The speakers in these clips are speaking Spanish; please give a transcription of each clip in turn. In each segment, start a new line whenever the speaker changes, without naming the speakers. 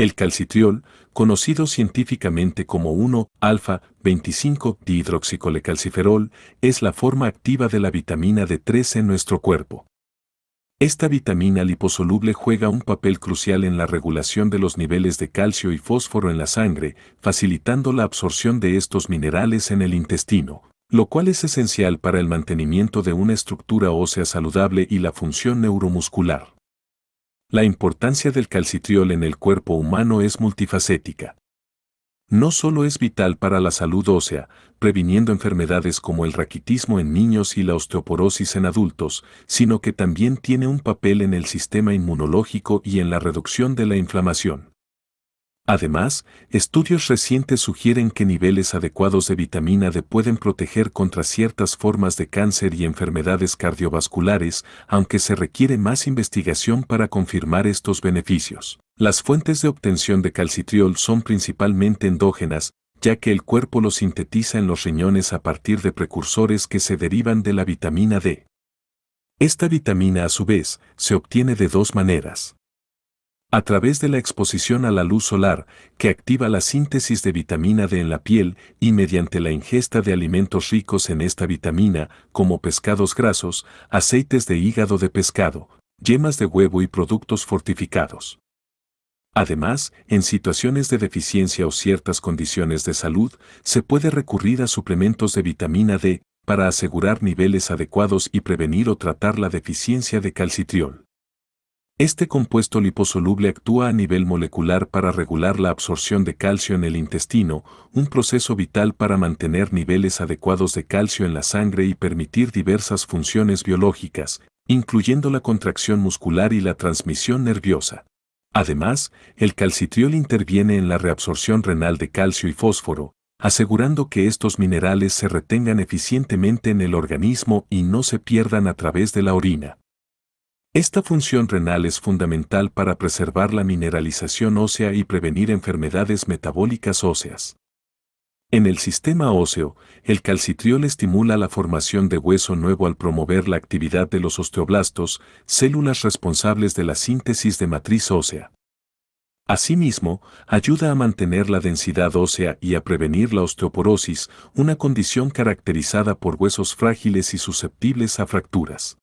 El calcitriol, conocido científicamente como 1-alfa-25-dihidroxicolecalciferol, es la forma activa de la vitamina D3 en nuestro cuerpo. Esta vitamina liposoluble juega un papel crucial en la regulación de los niveles de calcio y fósforo en la sangre, facilitando la absorción de estos minerales en el intestino, lo cual es esencial para el mantenimiento de una estructura ósea saludable y la función neuromuscular. La importancia del calcitriol en el cuerpo humano es multifacética. No solo es vital para la salud ósea, previniendo enfermedades como el raquitismo en niños y la osteoporosis en adultos, sino que también tiene un papel en el sistema inmunológico y en la reducción de la inflamación. Además, estudios recientes sugieren que niveles adecuados de vitamina D pueden proteger contra ciertas formas de cáncer y enfermedades cardiovasculares, aunque se requiere más investigación para confirmar estos beneficios. Las fuentes de obtención de calcitriol son principalmente endógenas, ya que el cuerpo lo sintetiza en los riñones a partir de precursores que se derivan de la vitamina D. Esta vitamina a su vez se obtiene de dos maneras a través de la exposición a la luz solar, que activa la síntesis de vitamina D en la piel y mediante la ingesta de alimentos ricos en esta vitamina, como pescados grasos, aceites de hígado de pescado, yemas de huevo y productos fortificados. Además, en situaciones de deficiencia o ciertas condiciones de salud, se puede recurrir a suplementos de vitamina D para asegurar niveles adecuados y prevenir o tratar la deficiencia de calcitriol. Este compuesto liposoluble actúa a nivel molecular para regular la absorción de calcio en el intestino, un proceso vital para mantener niveles adecuados de calcio en la sangre y permitir diversas funciones biológicas, incluyendo la contracción muscular y la transmisión nerviosa. Además, el calcitriol interviene en la reabsorción renal de calcio y fósforo, asegurando que estos minerales se retengan eficientemente en el organismo y no se pierdan a través de la orina. Esta función renal es fundamental para preservar la mineralización ósea y prevenir enfermedades metabólicas óseas. En el sistema óseo, el calcitriol estimula la formación de hueso nuevo al promover la actividad de los osteoblastos, células responsables de la síntesis de matriz ósea. Asimismo, ayuda a mantener la densidad ósea y a prevenir la osteoporosis, una condición caracterizada por huesos frágiles y susceptibles a fracturas.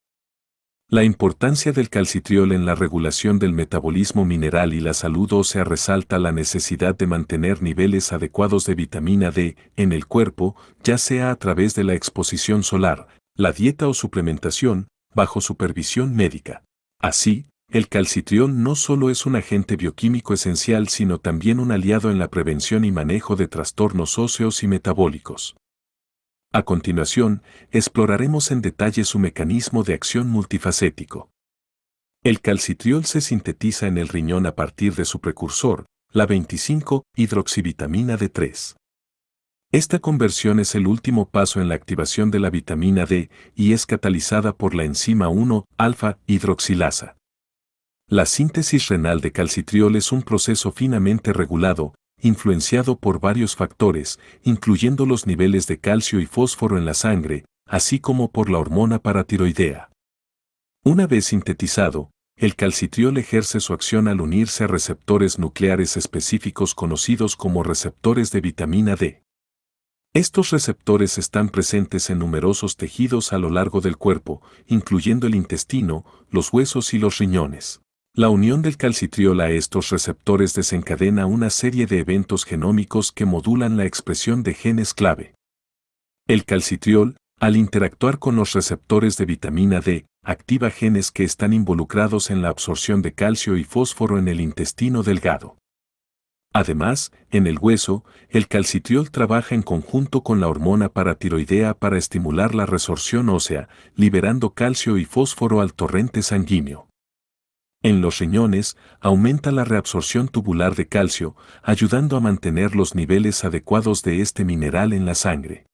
La importancia del calcitriol en la regulación del metabolismo mineral y la salud ósea resalta la necesidad de mantener niveles adecuados de vitamina D en el cuerpo, ya sea a través de la exposición solar, la dieta o suplementación, bajo supervisión médica. Así, el calcitriol no solo es un agente bioquímico esencial, sino también un aliado en la prevención y manejo de trastornos óseos y metabólicos. A continuación, exploraremos en detalle su mecanismo de acción multifacético. El calcitriol se sintetiza en el riñón a partir de su precursor, la 25-hidroxivitamina D3. Esta conversión es el último paso en la activación de la vitamina D y es catalizada por la enzima 1-alfa-hidroxilasa. La síntesis renal de calcitriol es un proceso finamente regulado, influenciado por varios factores, incluyendo los niveles de calcio y fósforo en la sangre, así como por la hormona paratiroidea. Una vez sintetizado, el calcitriol ejerce su acción al unirse a receptores nucleares específicos conocidos como receptores de vitamina D. Estos receptores están presentes en numerosos tejidos a lo largo del cuerpo, incluyendo el intestino, los huesos y los riñones. La unión del calcitriol a estos receptores desencadena una serie de eventos genómicos que modulan la expresión de genes clave. El calcitriol, al interactuar con los receptores de vitamina D, activa genes que están involucrados en la absorción de calcio y fósforo en el intestino delgado. Además, en el hueso, el calcitriol trabaja en conjunto con la hormona paratiroidea para estimular la resorción ósea, liberando calcio y fósforo al torrente sanguíneo. En los riñones, aumenta la reabsorción tubular de calcio, ayudando a mantener los niveles adecuados de este mineral en la sangre.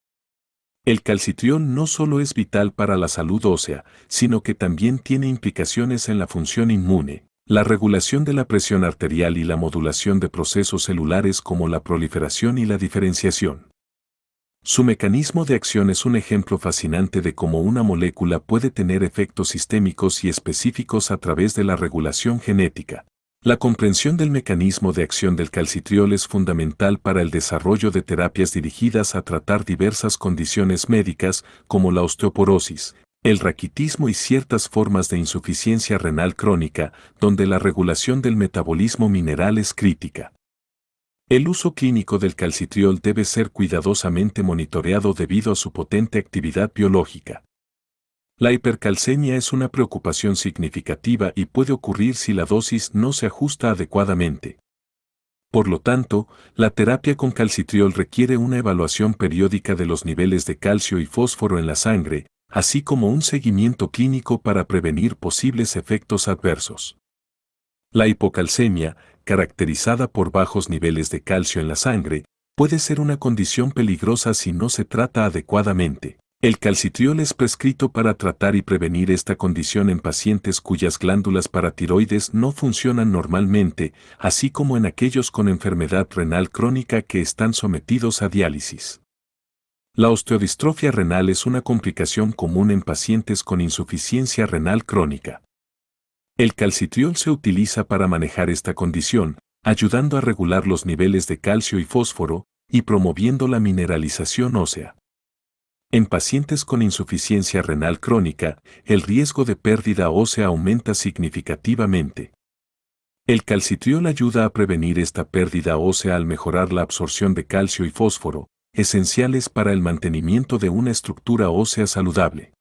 El calcitrión no solo es vital para la salud ósea, sino que también tiene implicaciones en la función inmune, la regulación de la presión arterial y la modulación de procesos celulares como la proliferación y la diferenciación. Su mecanismo de acción es un ejemplo fascinante de cómo una molécula puede tener efectos sistémicos y específicos a través de la regulación genética. La comprensión del mecanismo de acción del calcitriol es fundamental para el desarrollo de terapias dirigidas a tratar diversas condiciones médicas como la osteoporosis, el raquitismo y ciertas formas de insuficiencia renal crónica, donde la regulación del metabolismo mineral es crítica. El uso clínico del calcitriol debe ser cuidadosamente monitoreado debido a su potente actividad biológica. La hipercalcemia es una preocupación significativa y puede ocurrir si la dosis no se ajusta adecuadamente. Por lo tanto, la terapia con calcitriol requiere una evaluación periódica de los niveles de calcio y fósforo en la sangre, así como un seguimiento clínico para prevenir posibles efectos adversos. La hipocalcemia caracterizada por bajos niveles de calcio en la sangre, puede ser una condición peligrosa si no se trata adecuadamente. El calcitriol es prescrito para tratar y prevenir esta condición en pacientes cuyas glándulas paratiroides no funcionan normalmente, así como en aquellos con enfermedad renal crónica que están sometidos a diálisis. La osteodistrofia renal es una complicación común en pacientes con insuficiencia renal crónica. El calcitriol se utiliza para manejar esta condición, ayudando a regular los niveles de calcio y fósforo y promoviendo la mineralización ósea. En pacientes con insuficiencia renal crónica, el riesgo de pérdida ósea aumenta significativamente. El calcitriol ayuda a prevenir esta pérdida ósea al mejorar la absorción de calcio y fósforo, esenciales para el mantenimiento de una estructura ósea saludable.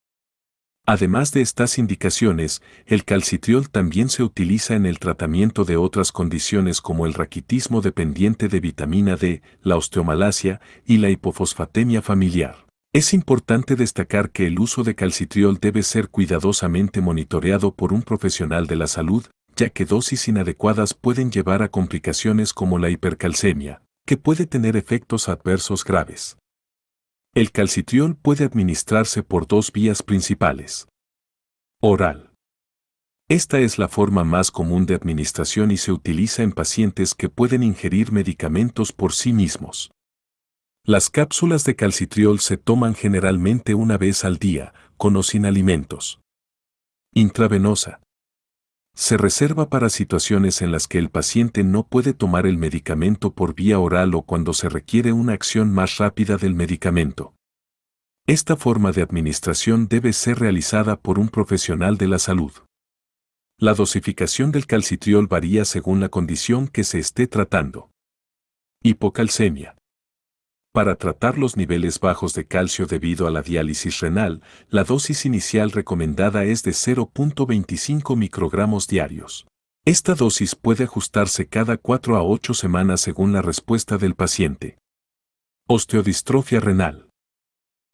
Además de estas indicaciones, el calcitriol también se utiliza en el tratamiento de otras condiciones como el raquitismo dependiente de vitamina D, la osteomalacia y la hipofosfatemia familiar. Es importante destacar que el uso de calcitriol debe ser cuidadosamente monitoreado por un profesional de la salud, ya que dosis inadecuadas pueden llevar a complicaciones como la hipercalcemia, que puede tener efectos adversos graves. El calcitriol puede administrarse por dos vías principales. Oral. Esta es la forma más común de administración y se utiliza en pacientes que pueden ingerir medicamentos por sí mismos. Las cápsulas de calcitriol se toman generalmente una vez al día, con o sin alimentos. Intravenosa se reserva para situaciones en las que el paciente no puede tomar el medicamento por vía oral o cuando se requiere una acción más rápida del medicamento. Esta forma de administración debe ser realizada por un profesional de la salud. La dosificación del calcitriol varía según la condición que se esté tratando. Hipocalcemia. Para tratar los niveles bajos de calcio debido a la diálisis renal, la dosis inicial recomendada es de 0.25 microgramos diarios. Esta dosis puede ajustarse cada 4 a 8 semanas según la respuesta del paciente. Osteodistrofia renal.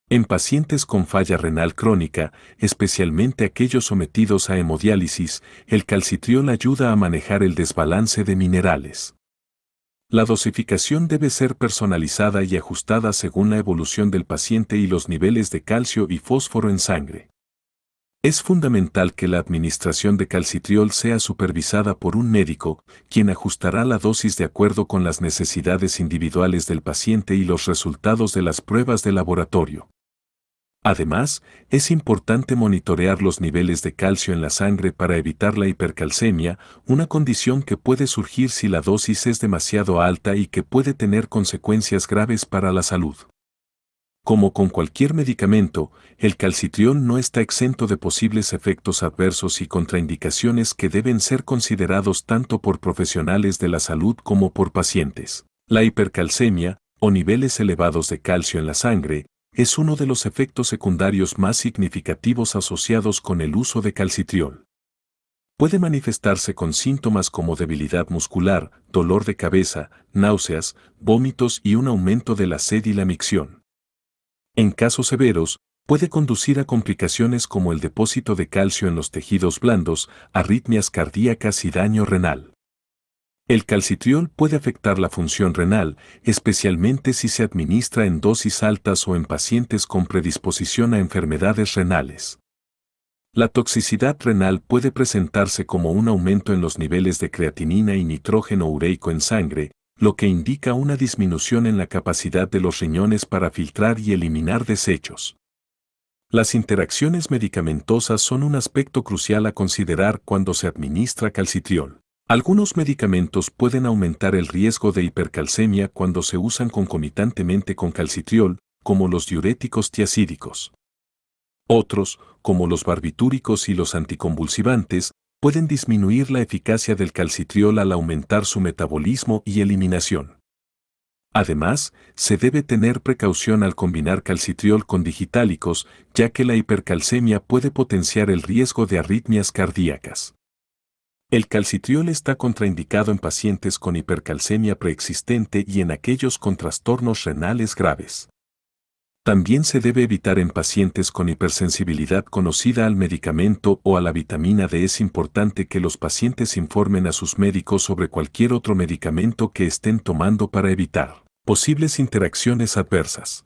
En pacientes con falla renal crónica, especialmente aquellos sometidos a hemodiálisis, el calcitriol ayuda a manejar el desbalance de minerales. La dosificación debe ser personalizada y ajustada según la evolución del paciente y los niveles de calcio y fósforo en sangre. Es fundamental que la administración de calcitriol sea supervisada por un médico, quien ajustará la dosis de acuerdo con las necesidades individuales del paciente y los resultados de las pruebas de laboratorio. Además, es importante monitorear los niveles de calcio en la sangre para evitar la hipercalcemia, una condición que puede surgir si la dosis es demasiado alta y que puede tener consecuencias graves para la salud. Como con cualquier medicamento, el calcitrión no está exento de posibles efectos adversos y contraindicaciones que deben ser considerados tanto por profesionales de la salud como por pacientes. La hipercalcemia, o niveles elevados de calcio en la sangre, es uno de los efectos secundarios más significativos asociados con el uso de calcitriol. Puede manifestarse con síntomas como debilidad muscular, dolor de cabeza, náuseas, vómitos y un aumento de la sed y la micción. En casos severos, puede conducir a complicaciones como el depósito de calcio en los tejidos blandos, arritmias cardíacas y daño renal. El calcitriol puede afectar la función renal, especialmente si se administra en dosis altas o en pacientes con predisposición a enfermedades renales. La toxicidad renal puede presentarse como un aumento en los niveles de creatinina y nitrógeno ureico en sangre, lo que indica una disminución en la capacidad de los riñones para filtrar y eliminar desechos. Las interacciones medicamentosas son un aspecto crucial a considerar cuando se administra calcitriol. Algunos medicamentos pueden aumentar el riesgo de hipercalcemia cuando se usan concomitantemente con calcitriol, como los diuréticos tiacídicos. Otros, como los barbitúricos y los anticonvulsivantes, pueden disminuir la eficacia del calcitriol al aumentar su metabolismo y eliminación. Además, se debe tener precaución al combinar calcitriol con digitálicos, ya que la hipercalcemia puede potenciar el riesgo de arritmias cardíacas. El calcitriol está contraindicado en pacientes con hipercalcemia preexistente y en aquellos con trastornos renales graves. También se debe evitar en pacientes con hipersensibilidad conocida al medicamento o a la vitamina D. Es importante que los pacientes informen a sus médicos sobre cualquier otro medicamento que estén tomando para evitar posibles interacciones adversas.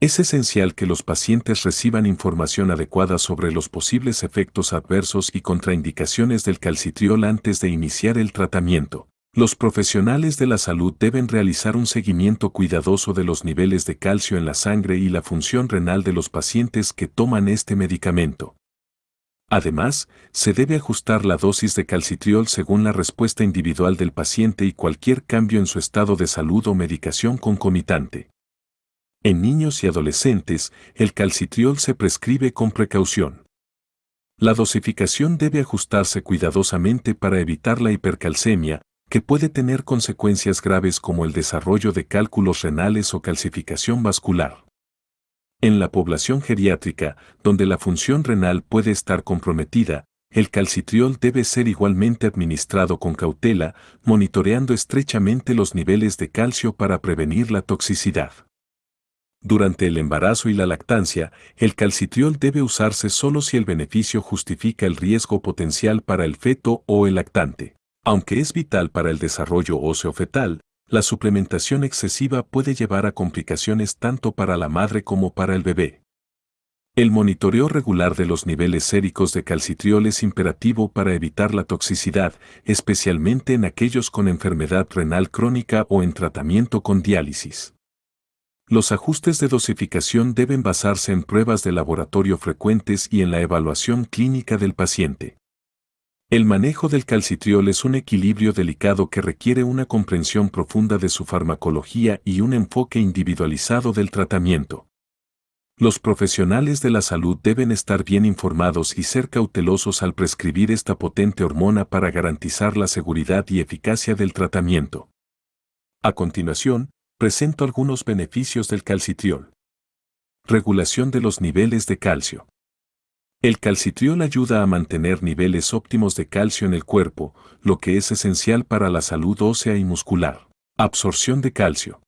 Es esencial que los pacientes reciban información adecuada sobre los posibles efectos adversos y contraindicaciones del calcitriol antes de iniciar el tratamiento. Los profesionales de la salud deben realizar un seguimiento cuidadoso de los niveles de calcio en la sangre y la función renal de los pacientes que toman este medicamento. Además, se debe ajustar la dosis de calcitriol según la respuesta individual del paciente y cualquier cambio en su estado de salud o medicación concomitante. En niños y adolescentes, el calcitriol se prescribe con precaución. La dosificación debe ajustarse cuidadosamente para evitar la hipercalcemia, que puede tener consecuencias graves como el desarrollo de cálculos renales o calcificación vascular. En la población geriátrica, donde la función renal puede estar comprometida, el calcitriol debe ser igualmente administrado con cautela, monitoreando estrechamente los niveles de calcio para prevenir la toxicidad. Durante el embarazo y la lactancia, el calcitriol debe usarse solo si el beneficio justifica el riesgo potencial para el feto o el lactante. Aunque es vital para el desarrollo óseo fetal, la suplementación excesiva puede llevar a complicaciones tanto para la madre como para el bebé. El monitoreo regular de los niveles séricos de calcitriol es imperativo para evitar la toxicidad, especialmente en aquellos con enfermedad renal crónica o en tratamiento con diálisis. Los ajustes de dosificación deben basarse en pruebas de laboratorio frecuentes y en la evaluación clínica del paciente. El manejo del calcitriol es un equilibrio delicado que requiere una comprensión profunda de su farmacología y un enfoque individualizado del tratamiento. Los profesionales de la salud deben estar bien informados y ser cautelosos al prescribir esta potente hormona para garantizar la seguridad y eficacia del tratamiento. A continuación, presento algunos beneficios del calcitriol. Regulación de los niveles de calcio. El calcitriol ayuda a mantener niveles óptimos de calcio en el cuerpo, lo que es esencial para la salud ósea y muscular. Absorción de calcio.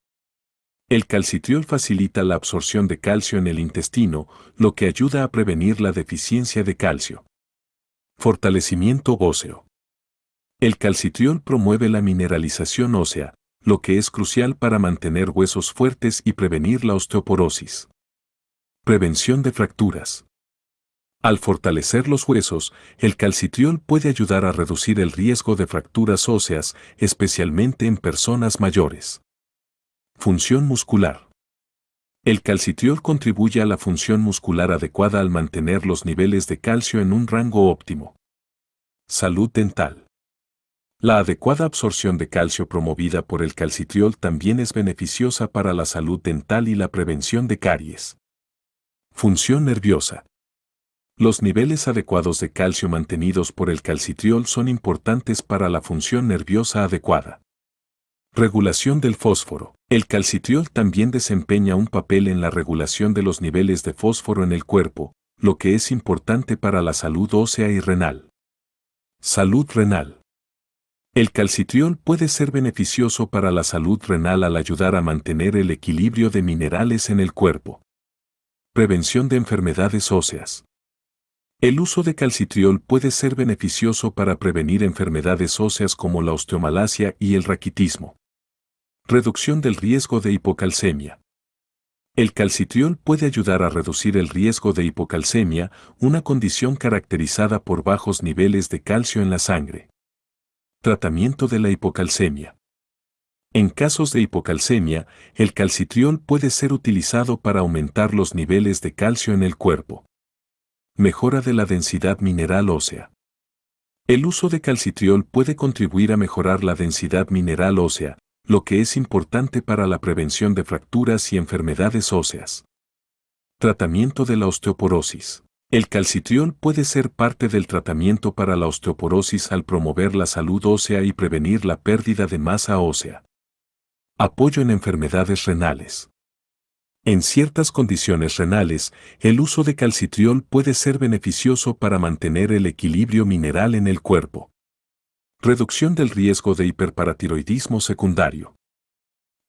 El calcitriol facilita la absorción de calcio en el intestino, lo que ayuda a prevenir la deficiencia de calcio. Fortalecimiento óseo. El calcitriol promueve la mineralización ósea, lo que es crucial para mantener huesos fuertes y prevenir la osteoporosis. Prevención de fracturas. Al fortalecer los huesos, el calcitriol puede ayudar a reducir el riesgo de fracturas óseas, especialmente en personas mayores. Función muscular. El calcitriol contribuye a la función muscular adecuada al mantener los niveles de calcio en un rango óptimo. Salud dental. La adecuada absorción de calcio promovida por el calcitriol también es beneficiosa para la salud dental y la prevención de caries. Función nerviosa. Los niveles adecuados de calcio mantenidos por el calcitriol son importantes para la función nerviosa adecuada. Regulación del fósforo. El calcitriol también desempeña un papel en la regulación de los niveles de fósforo en el cuerpo, lo que es importante para la salud ósea y renal. Salud renal. El calcitriol puede ser beneficioso para la salud renal al ayudar a mantener el equilibrio de minerales en el cuerpo. Prevención de enfermedades óseas. El uso de calcitriol puede ser beneficioso para prevenir enfermedades óseas como la osteomalacia y el raquitismo. Reducción del riesgo de hipocalcemia. El calcitriol puede ayudar a reducir el riesgo de hipocalcemia, una condición caracterizada por bajos niveles de calcio en la sangre. Tratamiento de la hipocalcemia. En casos de hipocalcemia, el calcitriol puede ser utilizado para aumentar los niveles de calcio en el cuerpo. Mejora de la densidad mineral ósea. El uso de calcitriol puede contribuir a mejorar la densidad mineral ósea, lo que es importante para la prevención de fracturas y enfermedades óseas. Tratamiento de la osteoporosis. El calcitriol puede ser parte del tratamiento para la osteoporosis al promover la salud ósea y prevenir la pérdida de masa ósea. Apoyo en enfermedades renales. En ciertas condiciones renales, el uso de calcitriol puede ser beneficioso para mantener el equilibrio mineral en el cuerpo. Reducción del riesgo de hiperparatiroidismo secundario.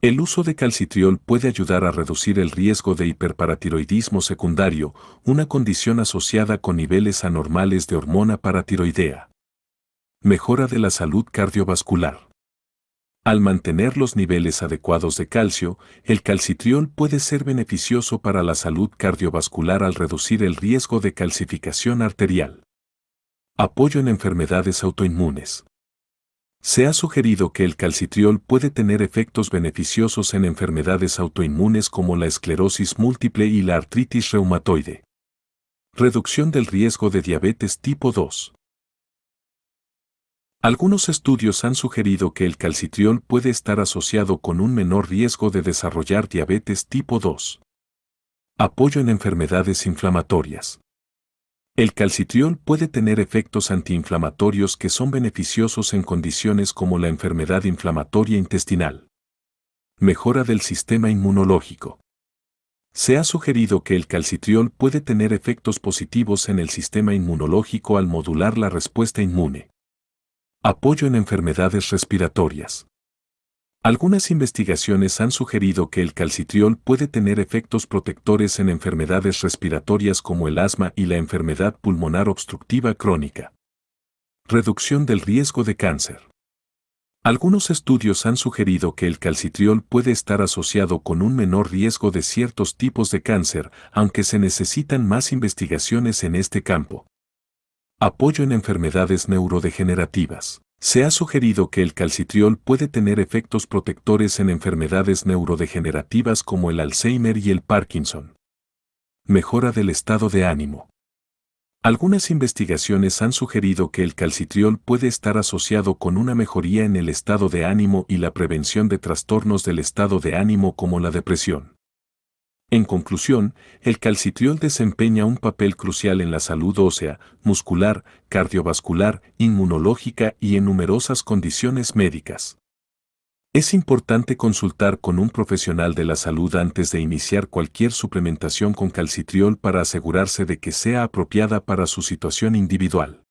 El uso de calcitriol puede ayudar a reducir el riesgo de hiperparatiroidismo secundario, una condición asociada con niveles anormales de hormona paratiroidea. Mejora de la salud cardiovascular. Al mantener los niveles adecuados de calcio, el calcitriol puede ser beneficioso para la salud cardiovascular al reducir el riesgo de calcificación arterial. Apoyo en enfermedades autoinmunes. Se ha sugerido que el calcitriol puede tener efectos beneficiosos en enfermedades autoinmunes como la esclerosis múltiple y la artritis reumatoide. Reducción del riesgo de diabetes tipo 2. Algunos estudios han sugerido que el calcitriol puede estar asociado con un menor riesgo de desarrollar diabetes tipo 2. Apoyo en enfermedades inflamatorias. El calcitriol puede tener efectos antiinflamatorios que son beneficiosos en condiciones como la enfermedad inflamatoria intestinal. Mejora del sistema inmunológico. Se ha sugerido que el calcitriol puede tener efectos positivos en el sistema inmunológico al modular la respuesta inmune. Apoyo en enfermedades respiratorias. Algunas investigaciones han sugerido que el calcitriol puede tener efectos protectores en enfermedades respiratorias como el asma y la enfermedad pulmonar obstructiva crónica. Reducción del riesgo de cáncer. Algunos estudios han sugerido que el calcitriol puede estar asociado con un menor riesgo de ciertos tipos de cáncer, aunque se necesitan más investigaciones en este campo. Apoyo en enfermedades neurodegenerativas. Se ha sugerido que el calcitriol puede tener efectos protectores en enfermedades neurodegenerativas como el Alzheimer y el Parkinson. Mejora del estado de ánimo. Algunas investigaciones han sugerido que el calcitriol puede estar asociado con una mejoría en el estado de ánimo y la prevención de trastornos del estado de ánimo como la depresión. En conclusión, el calcitriol desempeña un papel crucial en la salud ósea, muscular, cardiovascular, inmunológica y en numerosas condiciones médicas. Es importante consultar con un profesional de la salud antes de iniciar cualquier suplementación con calcitriol para asegurarse de que sea apropiada para su situación individual.